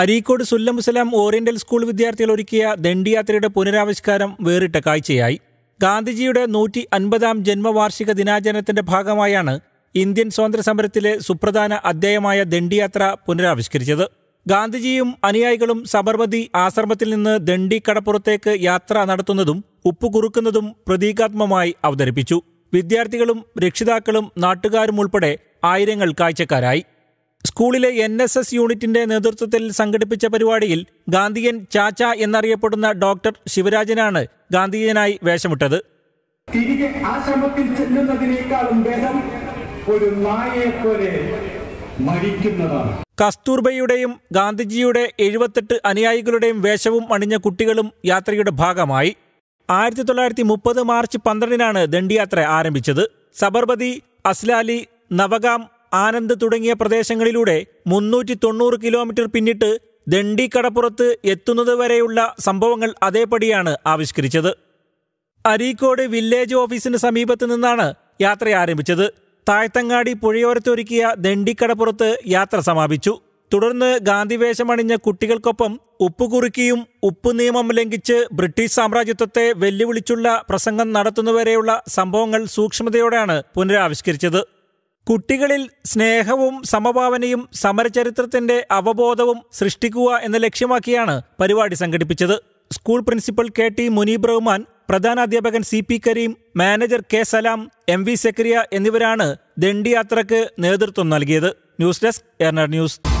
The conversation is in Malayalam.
അരീക്കോട് സുല്ലമുസലാം ഓറിയന്റൽ സ്കൂൾ വിദ്യാർത്ഥികൾ ഒരുക്കിയ ദണ്ഡിയാത്രയുടെ പുനരാവിഷ്കാരം വേറിട്ട കാഴ്ചയായി ഗാന്ധിജിയുടെ നൂറ്റി അൻപതാം ജന്മവാർഷിക ദിനാചരണത്തിന്റെ ഭാഗമായാണ് ഇന്ത്യൻ സ്വാതന്ത്ര്യ സമരത്തിലെ സുപ്രധാന അധ്യായമായ ദണ്ഡിയാത്ര പുനരാവിഷ്കരിച്ചത് ഗാന്ധിജിയും അനുയായികളും സബർമതി ആശ്രമത്തിൽ നിന്ന് ദണ്ഡി കടപ്പുറത്തേക്ക് യാത്ര നടത്തുന്നതും ഉപ്പുകുറുക്കുന്നതും പ്രതീകാത്മമായി അവതരിപ്പിച്ചു വിദ്യാർത്ഥികളും രക്ഷിതാക്കളും നാട്ടുകാരും ഉൾപ്പെടെ ആയിരങ്ങൾ കാഴ്ചക്കാരായി സ്കൂളിലെ എൻ എസ് എസ് യൂണിറ്റിന്റെ നേതൃത്വത്തിൽ സംഘടിപ്പിച്ച പരിപാടിയിൽ ഗാന്ധിയൻ ചാച്ച എന്നറിയപ്പെടുന്ന ഡോക്ടർ ശിവരാജനാണ് ഗാന്ധിയനായി വേഷമിട്ടത് തിരികെ ആശ്രമത്തിൽ ചെല്ലുന്നതിനേക്കാളും ഒരു കസ്തൂർബയുടെയും ഗാന്ധിജിയുടെ എഴുപത്തെട്ട് അനുയായികളുടെയും വേഷവും അണിഞ്ഞ കുട്ടികളും യാത്രയുടെ ഭാഗമായി ആയിരത്തി തൊള്ളായിരത്തി മുപ്പത് മാർച്ച് പന്ത്രണ്ടിനാണ് ദണ്ഡിയാത്ര ആരംഭിച്ചത് സബർമതി അസ്ലാലി നവഗാം ആനന്ദ് തുടങ്ങിയ പ്രദേശങ്ങളിലൂടെ മുന്നൂറ്റി തൊണ്ണൂറ് കിലോമീറ്റർ പിന്നിട്ട് ദണ്ഡി കടപ്പുറത്ത് എത്തുന്നത് വരെയുള്ള സംഭവങ്ങൾ അതേപടിയാണ് ആവിഷ്കരിച്ചത് അരീക്കോട് വില്ലേജ് ഓഫീസിന് സമീപത്ത് നിന്നാണ് യാത്ര ആരംഭിച്ചത് താഴ്ത്തങ്ങാടി പുഴയോരത്തൊരുക്കിയ ദണ്ഡിക്കടപ്പുറത്ത് യാത്ര സമാപിച്ചു തുടർന്ന് ഗാന്ധിവേഷമണിഞ്ഞ കുട്ടികൾക്കൊപ്പം ഉപ്പുകുറുക്കിയും ഉപ്പ് നിയമം ലംഘിച്ച് ബ്രിട്ടീഷ് സാമ്രാജ്യത്വത്തെ വെല്ലുവിളിച്ചുള്ള പ്രസംഗം നടത്തുന്നവരെയുള്ള സംഭവങ്ങൾ സൂക്ഷ്മതയോടെയാണ് പുനരാവിഷ്കരിച്ചത് കുട്ടികളിൽ സ്നേഹവും സമഭാവനയും സമരചരിത്രത്തിന്റെ അവബോധവും സൃഷ്ടിക്കുക എന്ന ലക്ഷ്യമാക്കിയാണ് പരിപാടി സംഘടിപ്പിച്ചത് school principal K T Muneeb Rahman പ്രധാനാധ്യാപകൻ C P Kareem manager K Salam M V Zakariya എന്നിവരാണ് ദണ്ഡിയാത്രയ്ക്ക് നേതൃത്വം നൽകിയത് ന്യൂസ് ഡെസ്ക് എർണർ ന്യൂസ്